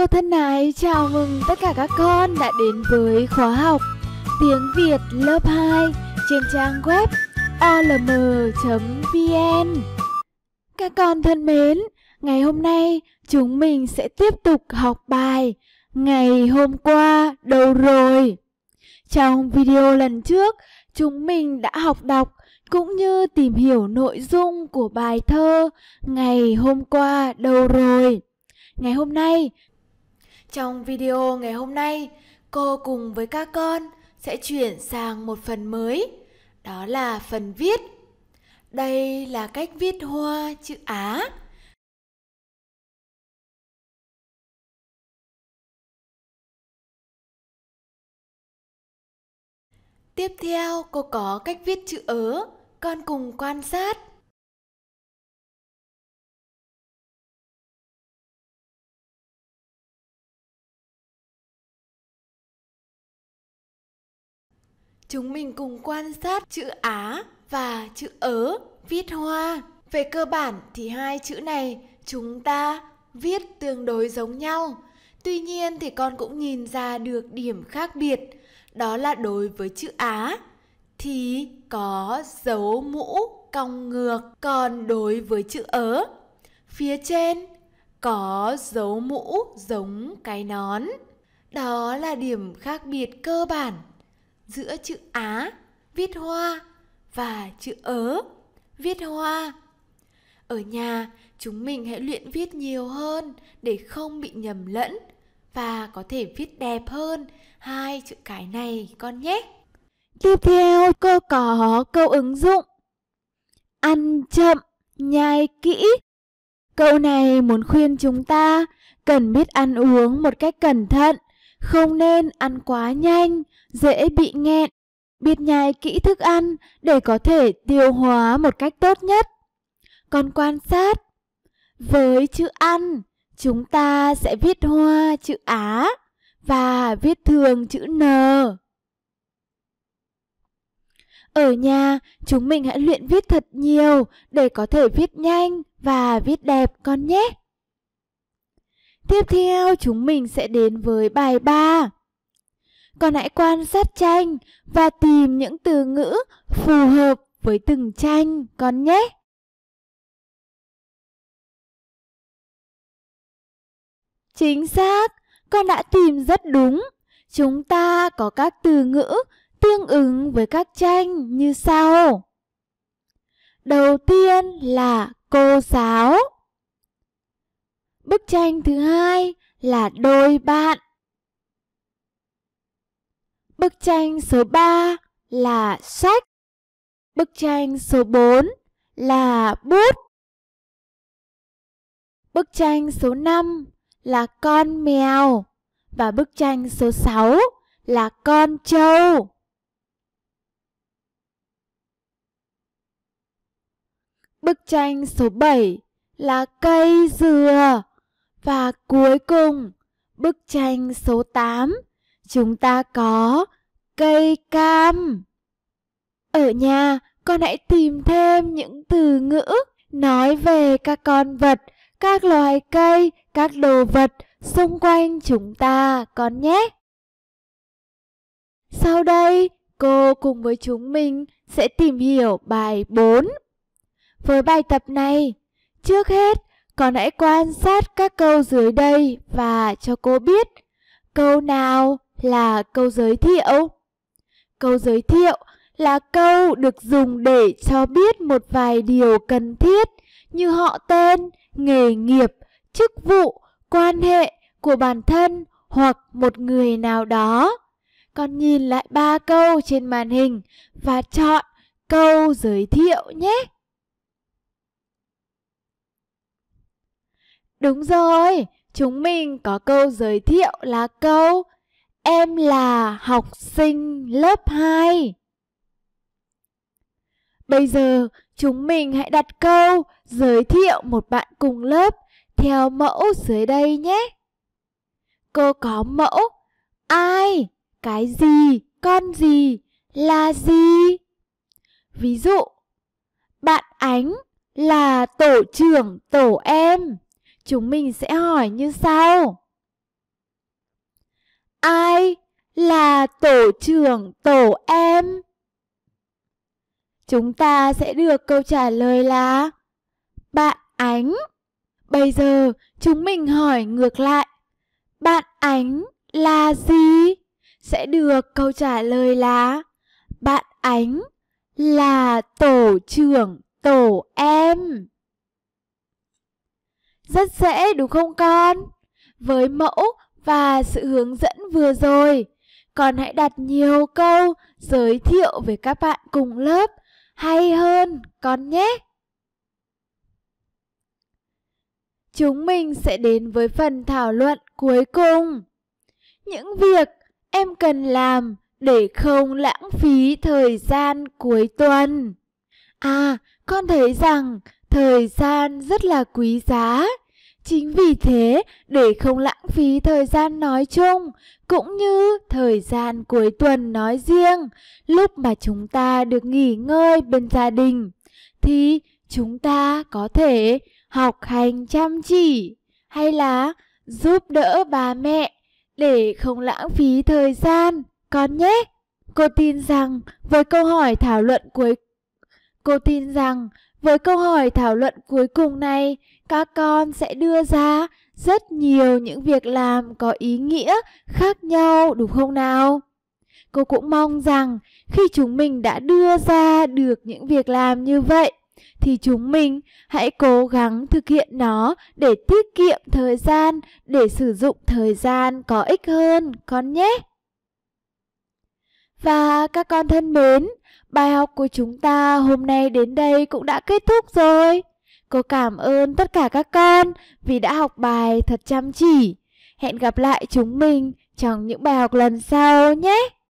Cô thân này chào mừng tất cả các con đã đến với khóa học Tiếng Việt lớp 2 trên trang web olm.vn Các con thân mến, ngày hôm nay chúng mình sẽ tiếp tục học bài Ngày hôm qua đâu rồi? Trong video lần trước, chúng mình đã học đọc cũng như tìm hiểu nội dung của bài thơ Ngày hôm qua đâu rồi? Ngày hôm nay, trong video ngày hôm nay, cô cùng với các con sẽ chuyển sang một phần mới, đó là phần viết. Đây là cách viết hoa chữ Á. Tiếp theo cô có cách viết chữ ớ, con cùng quan sát. Chúng mình cùng quan sát chữ Á và chữ ớ viết hoa. Về cơ bản thì hai chữ này chúng ta viết tương đối giống nhau. Tuy nhiên thì con cũng nhìn ra được điểm khác biệt. Đó là đối với chữ Á thì có dấu mũ cong ngược. Còn đối với chữ ớ phía trên có dấu mũ giống cái nón. Đó là điểm khác biệt cơ bản giữa chữ Á viết hoa và chữ ớ viết hoa. Ở nhà, chúng mình hãy luyện viết nhiều hơn để không bị nhầm lẫn và có thể viết đẹp hơn hai chữ cái này con nhé. Tiếp theo cô có câu ứng dụng Ăn chậm, nhai kỹ Câu này muốn khuyên chúng ta cần biết ăn uống một cách cẩn thận không nên ăn quá nhanh, dễ bị nghẹn. Biết nhai kỹ thức ăn để có thể tiêu hóa một cách tốt nhất. Còn quan sát, với chữ ăn, chúng ta sẽ viết hoa chữ Á và viết thường chữ N. Ở nhà, chúng mình hãy luyện viết thật nhiều để có thể viết nhanh và viết đẹp con nhé. Tiếp theo chúng mình sẽ đến với bài 3. Còn hãy quan sát tranh và tìm những từ ngữ phù hợp với từng tranh con nhé. Chính xác, con đã tìm rất đúng. Chúng ta có các từ ngữ tương ứng với các tranh như sau. Đầu tiên là cô giáo. Bức tranh thứ hai là đôi bạn. Bức tranh số 3 là sách. Bức tranh số 4 là bút. Bức tranh số 5 là con mèo và bức tranh số 6 là con trâu. Bức tranh số 7 là cây dừa. Và cuối cùng, bức tranh số 8, chúng ta có cây cam. Ở nhà, con hãy tìm thêm những từ ngữ nói về các con vật, các loài cây, các đồ vật xung quanh chúng ta con nhé. Sau đây, cô cùng với chúng mình sẽ tìm hiểu bài 4. Với bài tập này, trước hết còn hãy quan sát các câu dưới đây và cho cô biết câu nào là câu giới thiệu. Câu giới thiệu là câu được dùng để cho biết một vài điều cần thiết như họ tên, nghề nghiệp, chức vụ, quan hệ của bản thân hoặc một người nào đó. Con nhìn lại ba câu trên màn hình và chọn câu giới thiệu nhé. Đúng rồi, chúng mình có câu giới thiệu là câu Em là học sinh lớp 2. Bây giờ chúng mình hãy đặt câu giới thiệu một bạn cùng lớp theo mẫu dưới đây nhé. Cô có mẫu ai, cái gì, con gì, là gì. Ví dụ, bạn Ánh là tổ trưởng tổ em. Chúng mình sẽ hỏi như sau. Ai là tổ trưởng tổ em? Chúng ta sẽ được câu trả lời là Bạn Ánh. Bây giờ chúng mình hỏi ngược lại. Bạn Ánh là gì? Sẽ được câu trả lời là Bạn Ánh là tổ trưởng tổ em. Rất dễ đúng không con? Với mẫu và sự hướng dẫn vừa rồi, con hãy đặt nhiều câu giới thiệu về các bạn cùng lớp hay hơn con nhé. Chúng mình sẽ đến với phần thảo luận cuối cùng. Những việc em cần làm để không lãng phí thời gian cuối tuần. À, con thấy rằng thời gian rất là quý giá Chính vì thế, để không lãng phí thời gian nói chung, cũng như thời gian cuối tuần nói riêng, lúc mà chúng ta được nghỉ ngơi bên gia đình, thì chúng ta có thể học hành chăm chỉ hay là giúp đỡ bà mẹ để không lãng phí thời gian, con nhé. Cô tin rằng với câu hỏi thảo luận cuối Cô tin rằng với câu hỏi thảo luận cuối cùng này, các con sẽ đưa ra rất nhiều những việc làm có ý nghĩa khác nhau đúng không nào? Cô cũng mong rằng khi chúng mình đã đưa ra được những việc làm như vậy thì chúng mình hãy cố gắng thực hiện nó để tiết kiệm thời gian, để sử dụng thời gian có ích hơn con nhé. Và các con thân mến, bài học của chúng ta hôm nay đến đây cũng đã kết thúc rồi. Cô cảm ơn tất cả các con vì đã học bài thật chăm chỉ. Hẹn gặp lại chúng mình trong những bài học lần sau nhé.